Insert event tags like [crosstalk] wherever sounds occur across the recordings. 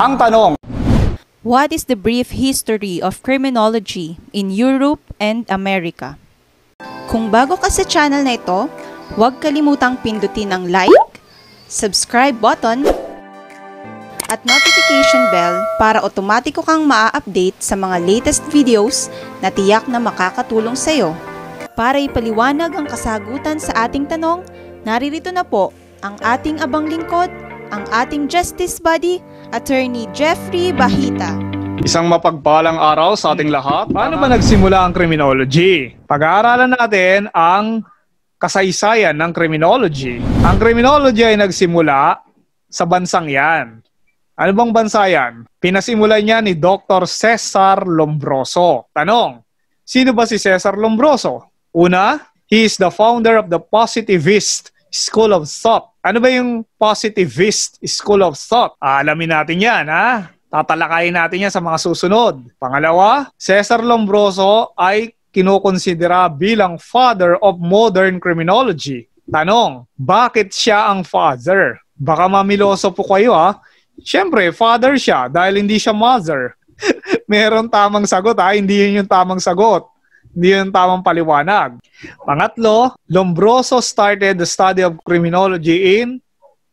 Ang tanong, What is the brief history of criminology in Europe and America? Kung bago ka sa channel na ito, huwag kalimutang pindutin ang like, subscribe button, at notification bell para otomatiko kang ma update sa mga latest videos na tiyak na makakatulong sa iyo. Para ipaliwanag ang kasagutan sa ating tanong, naririto na po ang ating abang lingkod, ang ating justice body, Attorney Jeffrey Bahita. Isang mapagpalang araw sa ating lahat. Paano ba nagsimula ang criminology? Pag-aaralan natin ang kasaysayan ng criminology. Ang criminology ay nagsimula sa bansang yan. Ano bang bansa yan? Pinasimulan niya ni Dr. Cesar Lombroso. Tanong, sino ba si Cesar Lombroso? Una, he is the founder of the positivist School of Thought. Ano ba yung positivist school of thought? Alamin natin yan, ha? Tatalakayin natin yan sa mga susunod. Pangalawa, Cesar Lombroso ay kinukonsidera bilang father of modern criminology. Tanong, bakit siya ang father? Baka mamiloso po kayo ha. Siyempre, father siya dahil hindi siya mother. [laughs] Meron tamang sagot ha, hindi yun yung tamang sagot. Hindi yun tamang paliwanag. Pangatlo, Lombroso started the study of criminology in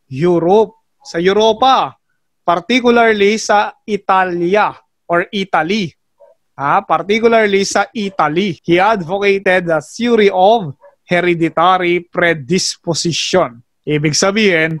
Europe. Sa Europa, particularly sa Italia or Italy. Ha? Particularly sa Italy. He advocated the theory of hereditary predisposition. Ibig sabihin,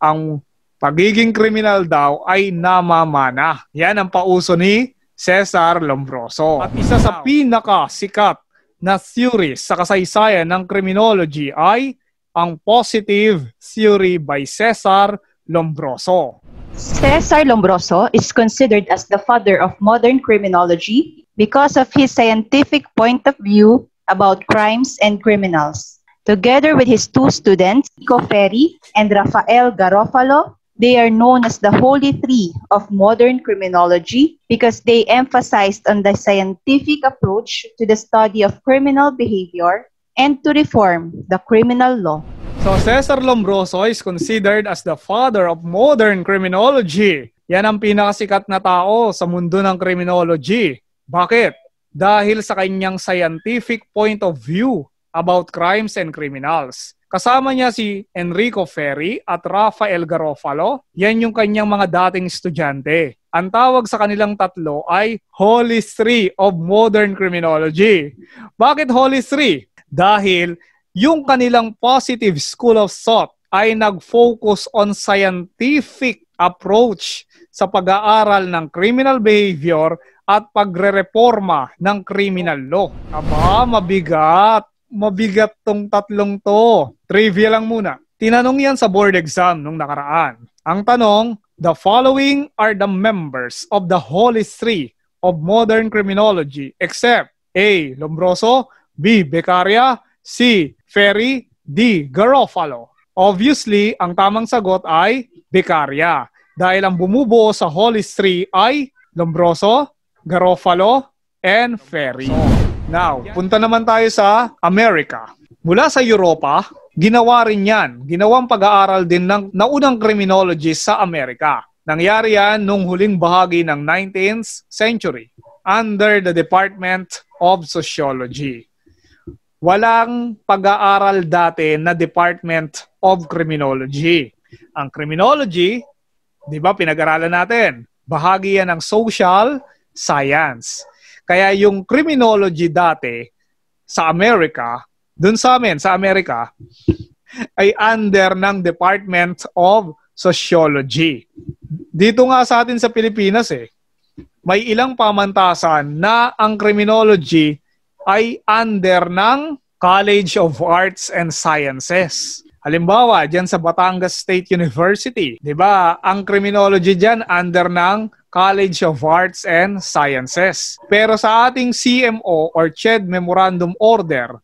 ang pagiging kriminal daw ay namamana. Yan ang pauso ni Cesar Lombroso at isa sa pinakasikat na theory sa kasaysayan ng criminology ay ang positive theory by Cesar Lombroso. Cesar Lombroso is considered as the father of modern criminology because of his scientific point of view about crimes and criminals. Together with his two students, Nico Ferri and Rafael Garofalo, They are known as the Holy Three of modern criminology because they emphasized on the scientific approach to the study of criminal behavior and to reform the criminal law. So Cesar Lombroso is considered as the father of modern criminology. Yan ang pinakasikat na tao sa mundo ng criminology. Bakit? Dahil sa kanyang scientific point of view about crimes and criminals. Kasama niya si Enrico Ferri at Rafael Garofalo. Yan yung kanyang mga dating estudyante. Ang tawag sa kanilang tatlo ay Holy Three of Modern Criminology. Bakit Holy Three? Dahil yung kanilang positive school of thought ay nag-focus on scientific approach sa pag-aaral ng criminal behavior at pagre-reforma ng criminal law. Aba, mabigat! mabigat tong tatlong to. Trivia lang muna. Tinanong yan sa board exam nung nakaraan. Ang tanong, the following are the members of the Holy Three of modern criminology except A. Lombroso, B. Beccaria, C. Ferry, D. Garofalo. Obviously, ang tamang sagot ay Beccaria dahil ang bumubuo sa Holy Three ay Lombroso, Garofalo, and Ferry. So, Now, punta naman tayo sa Amerika. Mula sa Europa, ginawa rin yan. Ginawang pag-aaral din ng naunang criminologist sa Amerika. Nangyari yan nung huling bahagi ng 19th century under the Department of Sociology. Walang pag-aaral dati na Department of Criminology. Ang criminology, di ba pinag-aralan natin, bahagi yan ng social science kaya yung criminology dati sa Amerika, dun sa amin, sa Amerika, ay under ng Department of Sociology. Dito nga sa atin sa Pilipinas eh, may ilang pamantasan na ang criminology ay under ng College of Arts and Sciences. Halimbawa, diyan sa Batangas State University, 'di ba? Ang criminology diyan under ng College of Arts and Sciences. Pero sa ating CMO or CHED Memorandum Order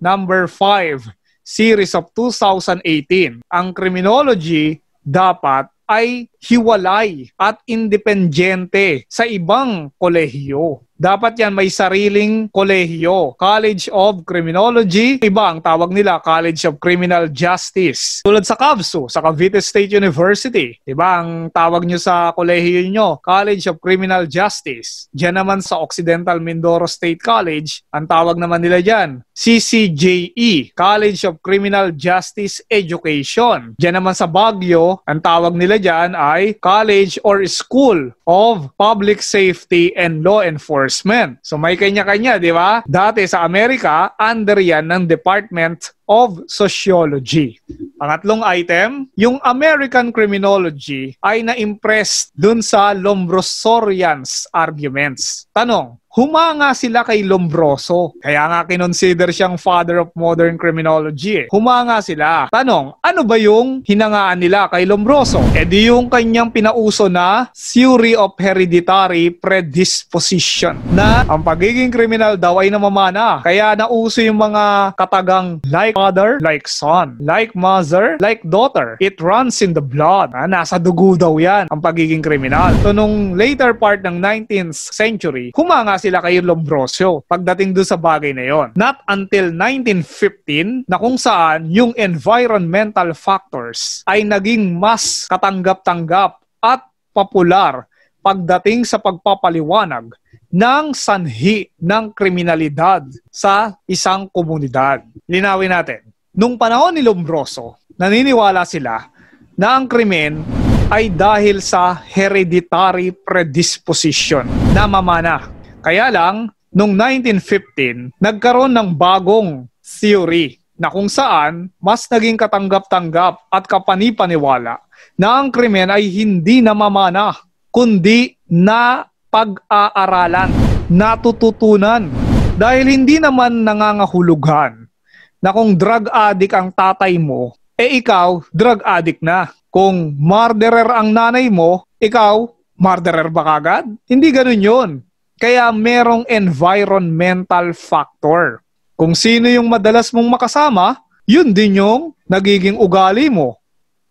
number 5 series of 2018, ang criminology dapat ay hiwalay at independyente sa ibang kolehiyo. Dapat yan may sariling kolehiyo, College of Criminology, iba ang tawag nila, College of Criminal Justice. Tulad sa CAVSU, oh, sa Cavite State University, iba ang tawag nyo sa kolehiyo nyo, College of Criminal Justice. Diyan naman sa Occidental Mindoro State College, ang tawag naman nila dyan, CCJE, College of Criminal Justice Education. Diyan naman sa Baguio, ang tawag nila dyan ay by college or school of public safety and law enforcement. So may kanya-kanya, di ba? Dati sa Amerika, under yan ng Department of Sociology. Pangatlong item, yung American criminology ay na-impress dun sa Lombrosorian's arguments. Tanong, humanga sila kay Lombroso. Kaya nga kinonsider siyang father of modern criminology eh. Humanga sila. Tanong, ano ba yung hinangaan nila kay Lombroso? E di yung kanyang pinauso na theory of hereditary predisposition na ang pagiging kriminal daw ay namamana. Kaya nauso yung mga katagang like father, like son, like mother, like daughter. It runs in the blood. Ah, nasa dugo daw yan ang pagiging kriminal. So nung later part ng 19th century, humanga sila sila kay Lombroso pagdating doon sa bagay na yon. Not until 1915 na kung saan yung environmental factors ay naging mas katanggap-tanggap at popular pagdating sa pagpapaliwanag ng sanhi ng kriminalidad sa isang komunidad. Linawin natin. Nung panahon ni Lombroso, naniniwala sila na ang krimen ay dahil sa hereditary predisposition na mamana kaya lang, noong 1915, nagkaroon ng bagong theory na kung saan mas naging katanggap-tanggap at kapanipaniwala na ang krimen ay hindi namamana, kundi na pag-aaralan, natututunan. Dahil hindi naman nangangahulugan na kung drug addict ang tatay mo, eh ikaw, drug addict na. Kung murderer ang nanay mo, ikaw, murderer ba kagad? Hindi ganun yon. Kaya merong environmental factor. Kung sino yung madalas mong makasama, yun din yung nagiging ugali mo.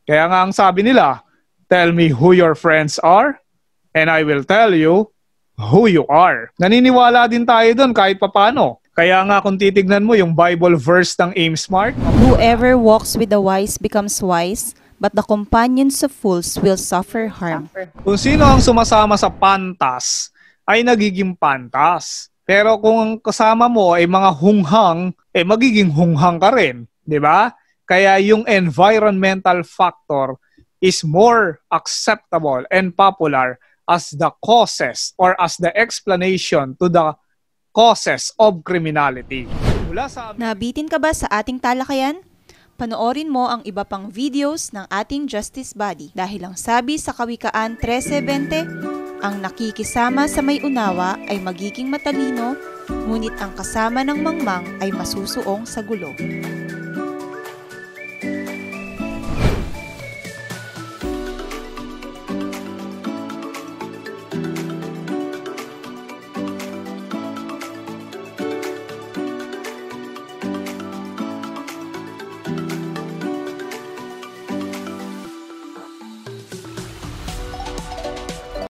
Kaya nga ang sabi nila, tell me who your friends are and I will tell you who you are. Naniniwala din tayo doon kahit papano. Kaya nga kung titignan mo yung Bible verse ng Aim Smart, Whoever walks with the wise becomes wise, but the companions of fools will suffer harm. Kung sino ang sumasama sa pantas, ay nagiging pantas. Pero kung ang kasama mo ay mga hunghang, eh magiging hunghang ka rin, 'di ba? Kaya yung environmental factor is more acceptable and popular as the causes or as the explanation to the causes of criminality. sa... Nabitin ka ba sa ating talakayan? Panoorin mo ang iba pang videos ng ating Justice Body dahil ang sabi sa Kawikaan 1320, ang nakikisama sa may unawa ay magiging matalino, ngunit ang kasama ng mangmang ay masusuong sa gulo.